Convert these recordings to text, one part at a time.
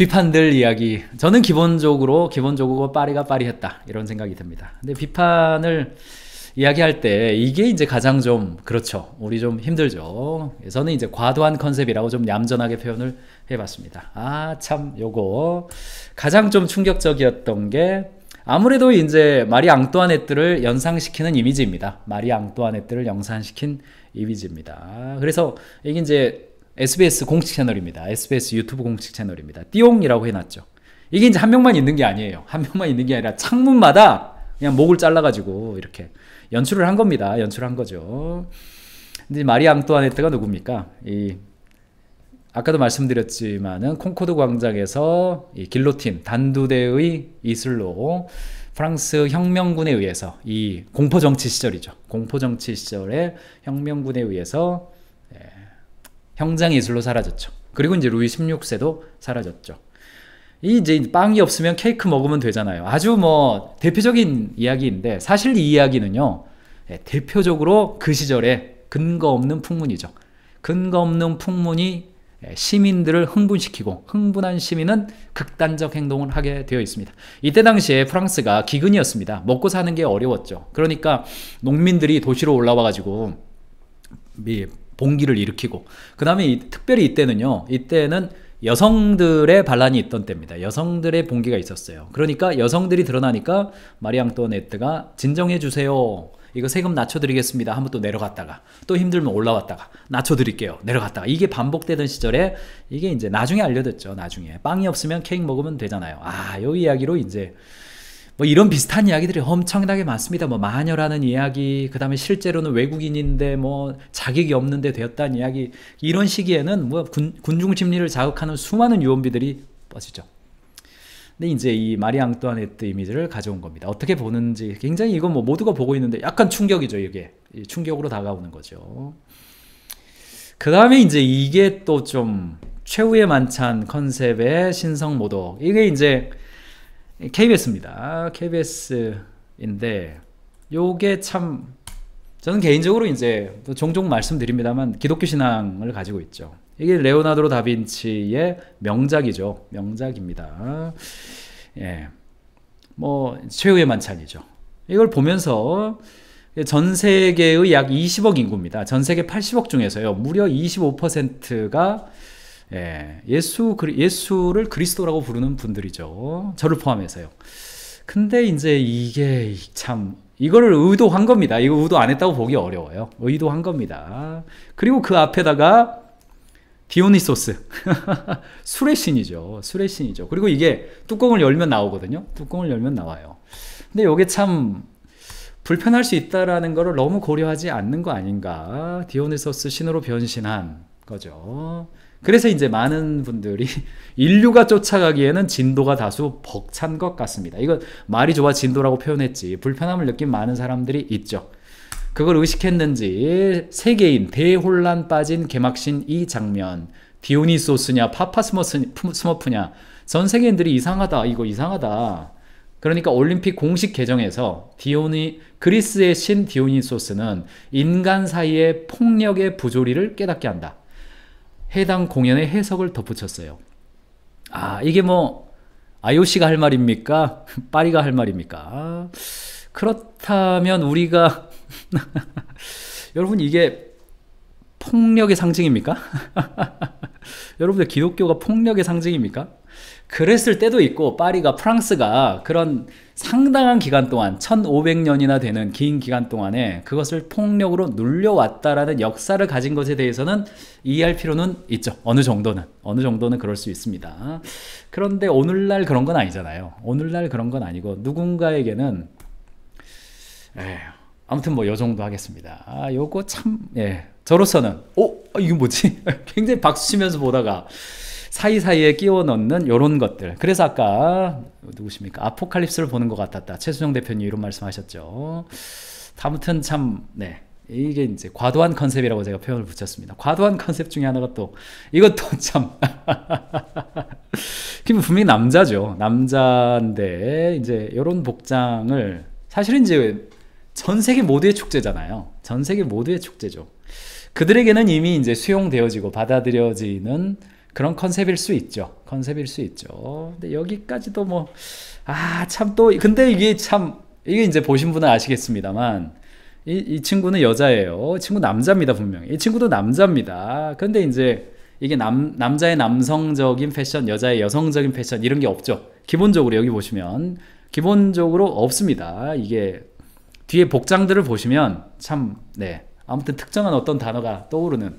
비판들 이야기. 저는 기본적으로 기본적으로 파리가 파리했다 이런 생각이 듭니다. 근데 비판을 이야기할 때 이게 이제 가장 좀 그렇죠. 우리 좀 힘들죠. 저는 이제 과도한 컨셉이라고 좀 얌전하게 표현을 해봤습니다. 아 참 요거 가장 좀 충격적이었던 게 아무래도 이제 마리 앙뚜아네트를 연상시키는 이미지입니다. 마리 앙뚜아네트를 연상시킨 이미지입니다. 그래서 이게 이제 SBS 공식 채널입니다. SBS 유튜브 공식 채널입니다. 띠용이라고 해놨죠. 이게 이제 한 명만 있는 게 아니에요. 한 명만 있는 게 아니라 창문마다 그냥 목을 잘라가지고 이렇게 연출을 한 겁니다. 연출한 거죠. 근데 마리 앙뚜아네트가 누굽니까? 이 아까도 말씀드렸지만은 콩코드 광장에서 이 길로틴 단두대의 이슬로 프랑스 혁명군에 의해서 이 공포 정치 시절이죠. 공포 정치 시절에 혁명군에 의해서 형장 예술로 사라졌죠. 그리고 이제 루이 16세도 사라졌죠. 이제 빵이 없으면 케이크 먹으면 되잖아요. 아주 뭐 대표적인 이야기인데 사실 이 이야기는요. 예, 대표적으로 그 시절에 근거 없는 풍문이죠. 근거 없는 풍문이 예, 시민들을 흥분시키고 흥분한 시민은 극단적 행동을 하게 되어 있습니다. 이때 당시에 프랑스가 기근이었습니다. 먹고 사는 게 어려웠죠. 그러니까 농민들이 도시로 올라와 가지고 봉기를 일으키고 그 다음에 특별히 이때는요 이때는 여성들의 반란이 있던 때입니다. 여성들의 봉기가 있었어요. 그러니까 여성들이 드러나니까 마리앙토네트가 진정해 주세요. 이거 세금 낮춰드리겠습니다. 한번 또 내려갔다가 또 힘들면 올라왔다가 낮춰드릴게요. 내려갔다가 이게 반복되던 시절에 이게 이제 나중에 알려졌죠. 나중에 빵이 없으면 케이크 먹으면 되잖아요. 아, 요 이야기로 이제 뭐 이런 비슷한 이야기들이 엄청나게 많습니다. 뭐 마녀라는 이야기, 그 다음에 실제로는 외국인인데 뭐 자격이 없는데 되었다는 이야기, 이런 시기에는 뭐 군, 군중 심리를 자극하는 수많은 유언비들이 뻗이죠. 근데 이제 이 마리 앙뚜아네트 이미지를 가져온 겁니다. 어떻게 보는지 굉장히 이건 뭐 모두가 보고 있는데 약간 충격이죠 이게 충격으로 다가오는 거죠. 그 다음에 이제 이게 또 좀 최후의 만찬 컨셉의 신성 모독 이게 이제 KBS입니다. KBS인데 요게 참 저는 개인적으로 이제 종종 말씀드립니다만 기독교 신앙을 가지고 있죠. 이게 레오나드로 다빈치의 명작이죠. 명작입니다. 예. 뭐 최후의 만찬이죠. 이걸 보면서 전 세계의 약 20억 인구입니다. 전 세계 80억 중에서요. 무려 25%가 예, 예수 예수를 그리스도라고 부르는 분들이죠. 저를 포함해서요. 근데 이제 이게 참 이거를 의도한 겁니다. 이거 의도 안 했다고 보기 어려워요. 의도한 겁니다. 그리고 그 앞에다가 디오니소스 술의 신이죠. 술의 신이죠. 그리고 이게 뚜껑을 열면 나오거든요. 뚜껑을 열면 나와요. 근데 이게 참 불편할 수 있다라는 것을 너무 고려하지 않는 거 아닌가. 디오니소스 신으로 변신한 거죠. 그래서 이제 많은 분들이 인류가 쫓아가기에는 진도가 다수 벅찬 것 같습니다. 이건 말이 좋아 진도라고 표현했지 불편함을 느낀 많은 사람들이 있죠. 그걸 의식했는지 세계인 대혼란 빠진 개막신 이 장면 디오니소스냐 파파스머프냐 전 세계인들이 이상하다 이거 이상하다 그러니까 올림픽 공식 계정에서 디오니 그리스의 신 디오니소스는 인간 사이의 폭력의 부조리를 깨닫게 한다. 해당 공연의 해석을 덧붙였어요. 아, 이게 뭐 IOC가 할 말입니까? 파리가 할 말입니까? 아, 그렇다면 우리가 여러분 이게 폭력의 상징입니까? 여러분들 기독교가 폭력의 상징입니까? 그랬을 때도 있고 파리가 프랑스가 그런 상당한 기간 동안 1500년이나 되는 긴 기간 동안에 그것을 폭력으로 눌려왔다라는 역사를 가진 것에 대해서는 이해할 필요는 있죠. 어느 정도는 어느 정도는 그럴 수 있습니다. 그런데 오늘날 그런 건 아니잖아요. 오늘날 그런 건 아니고 누군가에게는 에휴, 예, 아무튼 뭐요 정도 하겠습니다. 아, 요거 참 예. 저로서는 어? 아, 이건 뭐지? 굉장히 박수치면서 보다가 사이사이에 끼워 넣는 이런 것들 그래서 아까 누구십니까? 아포칼립스를 보는 것 같았다 최수정 대표님 이런 말씀하셨죠 아무튼 참 네. 이게 이제 과도한 컨셉이라고 제가 표현을 붙였습니다. 과도한 컨셉 중에 하나가 또 이것도 참김 뭐 분명히 남자죠. 남자인데 이제 이런 복장을 사실은 이제 전 세계 모두의 축제잖아요. 전 세계 모두의 축제죠. 그들에게는 이미 이제 수용되어지고 받아들여지는 그런 컨셉일 수 있죠. 컨셉일 수 있죠. 근데 여기까지도 뭐, 아, 참 또, 근데 이게 참, 이게 이제 보신 분은 아시겠습니다만, 이, 이 친구는 여자예요. 이 친구 남자입니다, 분명히. 이 친구도 남자입니다. 근데 이제 이게 남, 남자의 남성적인 패션, 여자의 여성적인 패션, 이런 게 없죠. 기본적으로 여기 보시면, 기본적으로 없습니다. 이게 뒤에 복장들을 보시면 참, 네. 아무튼 특정한 어떤 단어가 떠오르는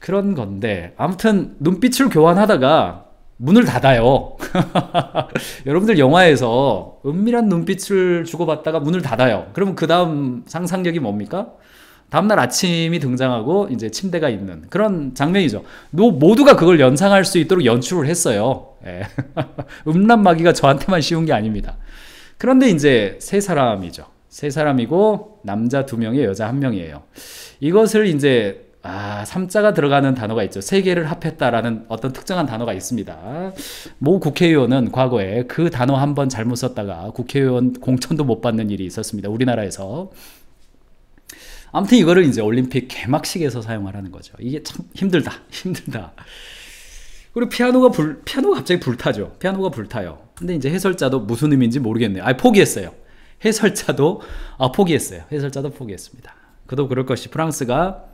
그런 건데, 아무튼 눈빛을 교환하다가 문을 닫아요. 여러분들 영화에서 은밀한 눈빛을 주고받다가 문을 닫아요. 그러면 그 다음 상상력이 뭡니까? 다음날 아침이 등장하고 이제 침대가 있는 그런 장면이죠. 노 모두가 그걸 연상할 수 있도록 연출을 했어요. 예. 음란마귀가 저한테만 쉬운 게 아닙니다. 그런데 이제 세 사람이죠. 세 사람이고 남자 두 명에 여자 한 명이에요. 이것을 이제 아, 삼자가 들어가는 단어가 있죠. 세 개를 합했다라는 어떤 특정한 단어가 있습니다. 모 국회의원은 과거에 그 단어 한 번 잘못 썼다가 국회의원 공천도 못 받는 일이 있었습니다. 우리나라에서. 아무튼 이거를 이제 올림픽 개막식에서 사용하라는 거죠. 이게 참 힘들다. 힘들다. 그리고 피아노가 불, 피아노가 갑자기 불타죠. 피아노가 불타요. 근데 이제 해설자도 무슨 의미인지 모르겠네요. 아, 포기했어요. 해설자도 아, 포기했어요. 해설자도 포기했습니다. 그도 그럴 것이 프랑스가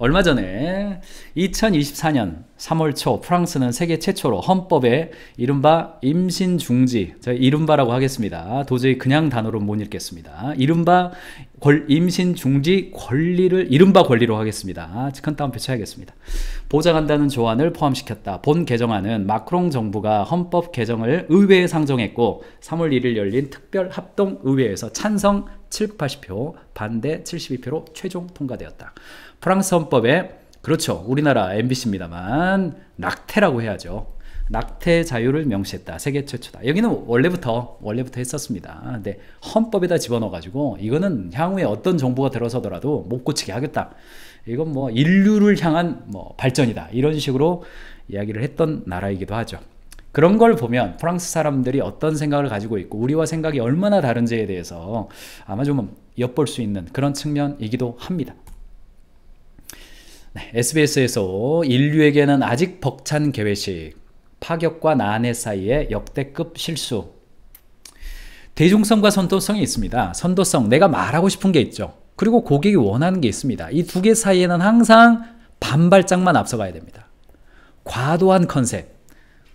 얼마 전에 2024년 3월 초 프랑스는 세계 최초로 헌법에 이른바 임신 중지, 저희 이른바라고 하겠습니다. 도저히 그냥 단어로 못 읽겠습니다. 이른바 권, 임신 중지 권리를 이른바 권리로 하겠습니다. 큰 따옴표 쳐하겠습니다 보장한다는 조안을 포함시켰다. 본 개정안은 마크롱 정부가 헌법 개정을 의회에 상정했고 3월 1일 열린 특별 합동 의회에서 찬성 780표 반대 72표로 최종 통과되었다. 프랑스 헌법에 그렇죠. 우리나라 MBC입니다만 낙태라고 해야죠. 낙태 자유를 명시했다. 세계 최초다. 여기는 원래부터 원래부터 했었습니다. 근데 헌법에다 집어넣어 가지고 이거는 향후에 어떤 정부가 들어서더라도 못 고치게 하겠다. 이건 뭐 인류를 향한 뭐 발전이다. 이런 식으로 이야기를 했던 나라이기도 하죠. 그런 걸 보면 프랑스 사람들이 어떤 생각을 가지고 있고 우리와 생각이 얼마나 다른지에 대해서 아마 좀 엿볼 수 있는 그런 측면이기도 합니다. 네, SBS에서 인류에게는 아직 벅찬 계회식 파격과 난해 사이의 역대급 실수. 대중성과 선도성이 있습니다. 선도성, 내가 말하고 싶은 게 있죠. 그리고 고객이 원하는 게 있습니다. 이 두 개 사이에는 항상 반발짝만 앞서가야 됩니다. 과도한 컨셉,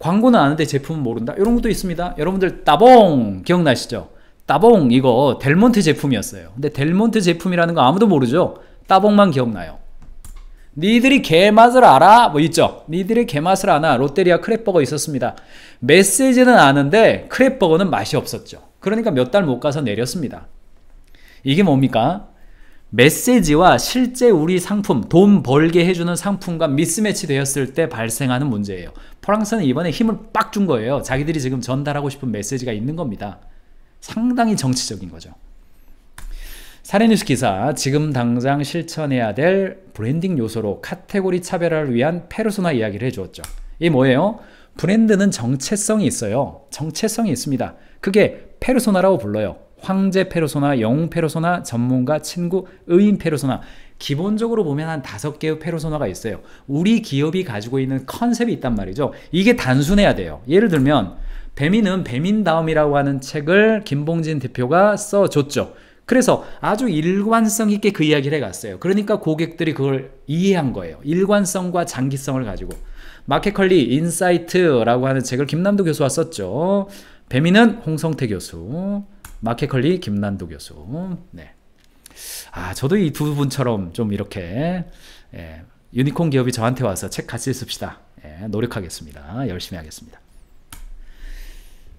광고는 아는데 제품은 모른다 이런 것도 있습니다 여러분들 따봉 기억나시죠 따봉 이거 델몬트 제품이었어요 근데 델몬트 제품이라는 거 아무도 모르죠 따봉만 기억나요 니들이 개맛을 알아? 뭐 있죠? 니들이 개맛을 아나? 롯데리아 크랩버거 있었습니다. 메시지는 아는데 크랩버거는 맛이 없었죠. 그러니까 몇 달 못 가서 내렸습니다. 이게 뭡니까? 메시지와 실제 우리 상품, 돈 벌게 해주는 상품과 미스매치 되었을 때 발생하는 문제예요. 프랑스는 이번에 힘을 빡 준 거예요. 자기들이 지금 전달하고 싶은 메시지가 있는 겁니다. 상당히 정치적인 거죠. 사례뉴스 기사, 지금 당장 실천해야 될 브랜딩 요소로 카테고리 차별화를 위한 페르소나 이야기를 해주었죠. 이게 뭐예요? 브랜드는 정체성이 있어요. 정체성이 있습니다. 그게 페르소나라고 불러요. 황제 페르소나, 영웅 페르소나, 전문가, 친구, 의인 페르소나 기본적으로 보면 한 다섯 개의 페르소나가 있어요. 우리 기업이 가지고 있는 컨셉이 있단 말이죠. 이게 단순해야 돼요. 예를 들면 배민은 배민다움이라고 하는 책을 김봉진 대표가 써줬죠. 그래서 아주 일관성 있게 그 이야기를 해갔어요. 그러니까 고객들이 그걸 이해한 거예요. 일관성과 장기성을 가지고. 마켓컬리 인사이트라고 하는 책을 김남도 교수가 썼죠. 배민은 홍성태 교수, 마케컬리 김난도 교수. 네. 아, 저도 이 두 분처럼 좀 이렇게 예, 유니콘 기업이 저한테 와서 책 같이 씁시다. 예, 노력하겠습니다. 열심히 하겠습니다.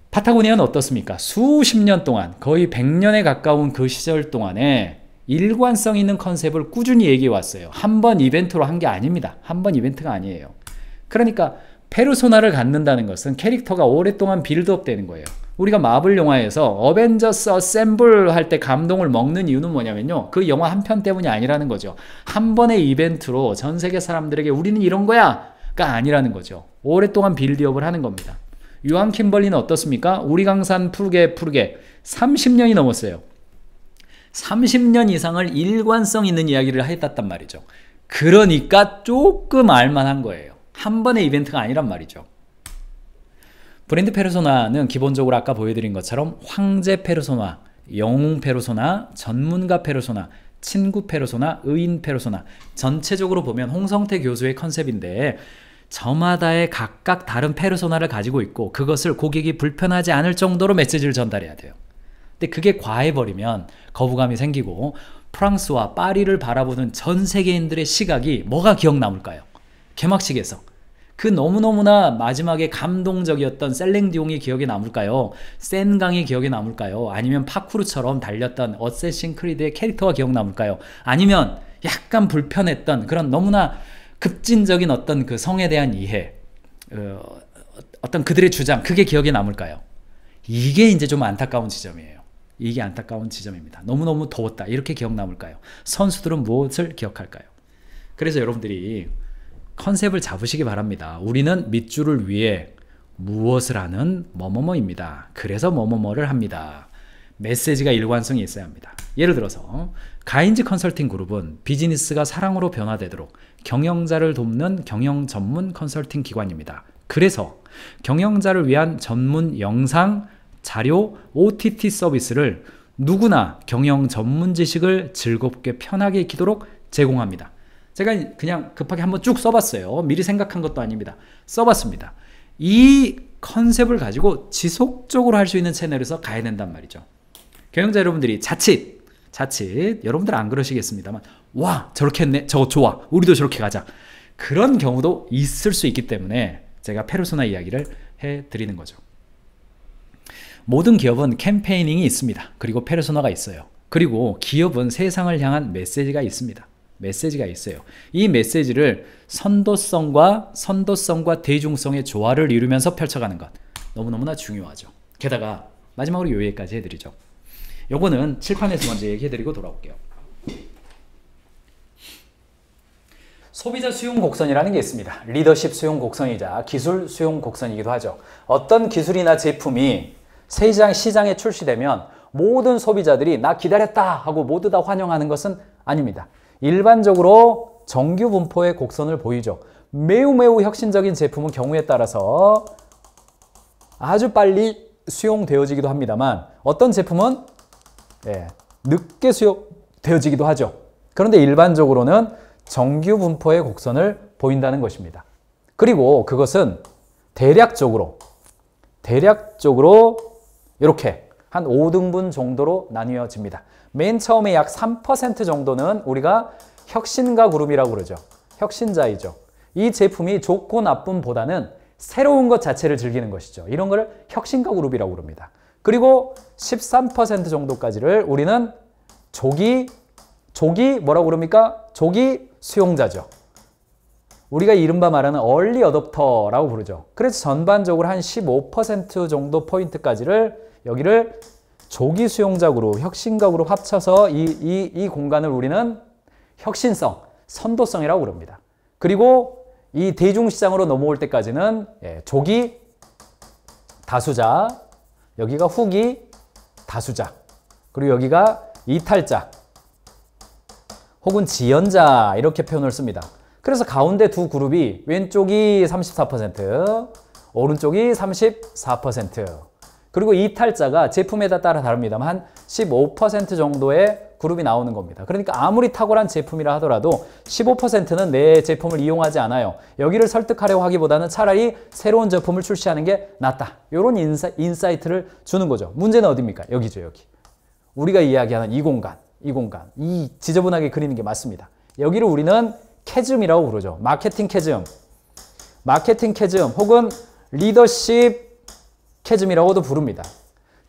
파타고니아는 어떻습니까? 수십 년 동안 거의 1년에 가까운 그 시절 동안에 일관성 있는 컨셉을 꾸준히 얘기해 왔어요. 한 번 이벤트로 한 게 아닙니다. 한 번 이벤트가 아니에요. 그러니까 페르소나를 갖는다는 것은 캐릭터가 오랫동안 빌드업 되는 거예요. 우리가 마블 영화에서 어벤져스 어셈블 할 때 감동을 먹는 이유는 뭐냐면요. 그 영화 한 편 때문이 아니라는 거죠. 한 번의 이벤트로 전 세계 사람들에게 우리는 이런 거야! 가 아니라는 거죠. 오랫동안 빌드업을 하는 겁니다. 유한 킴벌리는 어떻습니까? 우리 강산 푸르게 푸르게 30년이 넘었어요. 30년 이상을 일관성 있는 이야기를 했왔단 말이죠. 그러니까 조금 알만한 거예요. 한 번의 이벤트가 아니란 말이죠. 브랜드 페르소나는 기본적으로 아까 보여드린 것처럼 황제 페르소나, 영웅 페르소나, 전문가 페르소나, 친구 페르소나, 의인 페르소나 전체적으로 보면 홍성태 교수의 컨셉인데 저마다의 각각 다른 페르소나를 가지고 있고 그것을 고객이 불편하지 않을 정도로 메시지를 전달해야 돼요. 근데 그게 과해버리면 거부감이 생기고 프랑스와 파리를 바라보는 전 세계인들의 시각이 뭐가 기억 남을까요? 개막식에서 그 너무너무나 마지막에 감동적이었던 셀랭디옹이 기억에 남을까요? 센강이 기억에 남을까요? 아니면 파쿠르처럼 달렸던 어쌔신 크리드의 캐릭터가 기억 남을까요? 아니면 약간 불편했던 그런 너무나 급진적인 어떤 그 성에 대한 이해 어, 어떤 그들의 주장 그게 기억에 남을까요? 이게 이제 좀 안타까운 지점이에요. 이게 안타까운 지점입니다. 너무너무 더웠다. 이렇게 기억 남을까요? 선수들은 무엇을 기억할까요? 그래서 여러분들이 컨셉을 잡으시기 바랍니다. 우리는 밑줄을 위해 무엇을 하는 뭐뭐뭐입니다. 그래서 뭐뭐뭐를 합니다. 메시지가 일관성이 있어야 합니다. 예를 들어서 가인즈 컨설팅 그룹은 비즈니스가 사랑으로 변화되도록 경영자를 돕는 경영 전문 컨설팅 기관입니다. 그래서 경영자를 위한 전문 영상, 자료, OTT 서비스를 누구나 경영 전문 지식을 즐겁게 편하게 익히도록 제공합니다. 제가 그냥 급하게 한번 쭉 써봤어요. 미리 생각한 것도 아닙니다. 써봤습니다. 이 컨셉을 가지고 지속적으로 할 수 있는 채널에서 가야 된단 말이죠. 경영자 여러분들이 자칫, 자칫, 여러분들 안 그러시겠습니다만, 와, 저렇게 했네. 저거 좋아. 우리도 저렇게 가자. 그런 경우도 있을 수 있기 때문에 제가 페르소나 이야기를 해 드리는 거죠. 모든 기업은 캠페이닝이 있습니다. 그리고 페르소나가 있어요. 그리고 기업은 세상을 향한 메시지가 있습니다. 메시지가 있어요. 이 메시지를 선도성과 선도성과 대중성의 조화를 이루면서 펼쳐가는 것 너무너무나 중요하죠. 게다가 마지막으로 요기까지 해드리죠. 요거는 칠판에서 먼저 얘기해드리고 돌아올게요. 소비자 수용 곡선이라는 게 있습니다. 리더십 수용 곡선이자 기술 수용 곡선이기도 하죠. 어떤 기술이나 제품이 시장, 시장에 출시되면 모든 소비자들이 나 기다렸다 하고 모두 다 환영하는 것은 아닙니다. 일반적으로 정규 분포의 곡선을 보이죠. 매우 매우 혁신적인 제품은 경우에 따라서 아주 빨리 수용되어지기도 합니다만 어떤 제품은 예, 늦게 수용되어지기도 하죠. 그런데 일반적으로는 정규 분포의 곡선을 보인다는 것입니다. 그리고 그것은 대략적으로 대략적으로 이렇게 한 5등분 정도로 나뉘어집니다. 맨 처음에 약 3% 정도는 우리가 혁신가 그룹이라고 그러죠. 혁신자이죠. 이 제품이 좋고 나쁨보다는 새로운 것 자체를 즐기는 것이죠. 이런 걸 혁신가 그룹이라고 그럽니다. 그리고 13% 정도까지를 우리는 조기, 조기 뭐라고 그럽니까? 조기 수용자죠. 우리가 이른바 말하는 얼리 어댑터라고 부르죠. 그래서 전반적으로 한 15% 정도 포인트까지를 여기를 조기 수용자 그로 혁신가 으로 합쳐서 이, 이, 이 공간을 우리는 혁신성, 선도성이라고 부릅니다. 그리고 이 대중시장으로 넘어올 때까지는 예, 조기 다수자, 여기가 후기 다수자, 그리고 여기가 이탈자, 혹은 지연자 이렇게 표현을 씁니다. 그래서 가운데 두 그룹이 왼쪽이 34%, 오른쪽이 34%. 그리고 이탈자가 제품에다 따라 다릅니다만 한 15% 정도의 그룹이 나오는 겁니다. 그러니까 아무리 탁월한 제품이라 하더라도 15%는 내 제품을 이용하지 않아요. 여기를 설득하려고 하기보다는 차라리 새로운 제품을 출시하는 게 낫다. 이런 인사, 인사이트를 주는 거죠. 문제는 어딥니까 여기죠, 여기. 우리가 이야기하는 이 공간, 이 공간. 이 지저분하게 그리는 게 맞습니다. 여기를 우리는 캐즘이라고 부르죠. 마케팅 캐즘. 마케팅 캐즘 혹은 리더십 캐즘이라고도 부릅니다.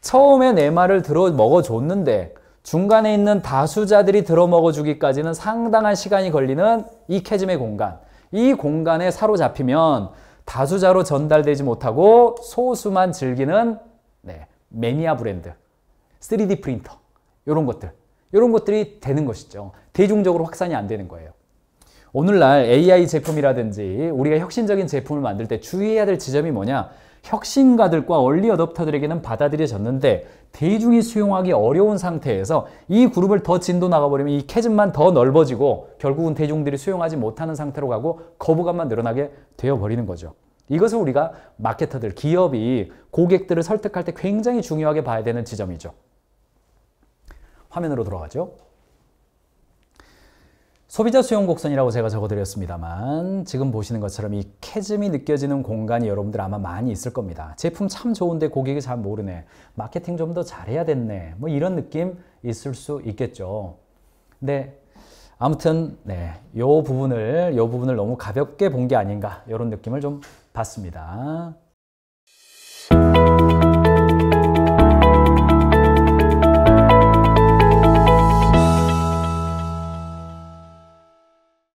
처음에 내 말을 들어 먹어줬는데 중간에 있는 다수자들이 들어 먹어주기까지는 상당한 시간이 걸리는 이 캐즘의 공간. 이 공간에 사로잡히면 다수자로 전달되지 못하고 소수만 즐기는 네, 매니아 브랜드, 3D 프린터 이런 것들, 이런 것들이 되는 것이죠. 대중적으로 확산이 안 되는 거예요. 오늘날 AI 제품이라든지 우리가 혁신적인 제품을 만들 때 주의해야 될 지점이 뭐냐? 혁신가들과 얼리 어답터들에게는 받아들여졌는데 대중이 수용하기 어려운 상태에서 이 그룹을 더 진도 나가버리면 이 캐즘만 더 넓어지고 결국은 대중들이 수용하지 못하는 상태로 가고 거부감만 늘어나게 되어버리는 거죠. 이것을 우리가 마케터들, 기업이 고객들을 설득할 때 굉장히 중요하게 봐야 되는 지점이죠. 화면으로 들어가죠 소비자 수용 곡선이라고 제가 적어드렸습니다만 지금 보시는 것처럼 이 캐즘이 느껴지는 공간이 여러분들 아마 많이 있을 겁니다. 제품 참 좋은데 고객이 잘 모르네. 마케팅 좀 더 잘해야 됐네. 뭐 이런 느낌 있을 수 있겠죠. 네. 아무튼 네, 요 부분을 요 부분을 너무 가볍게 본 게 아닌가 이런 느낌을 좀 받습니다.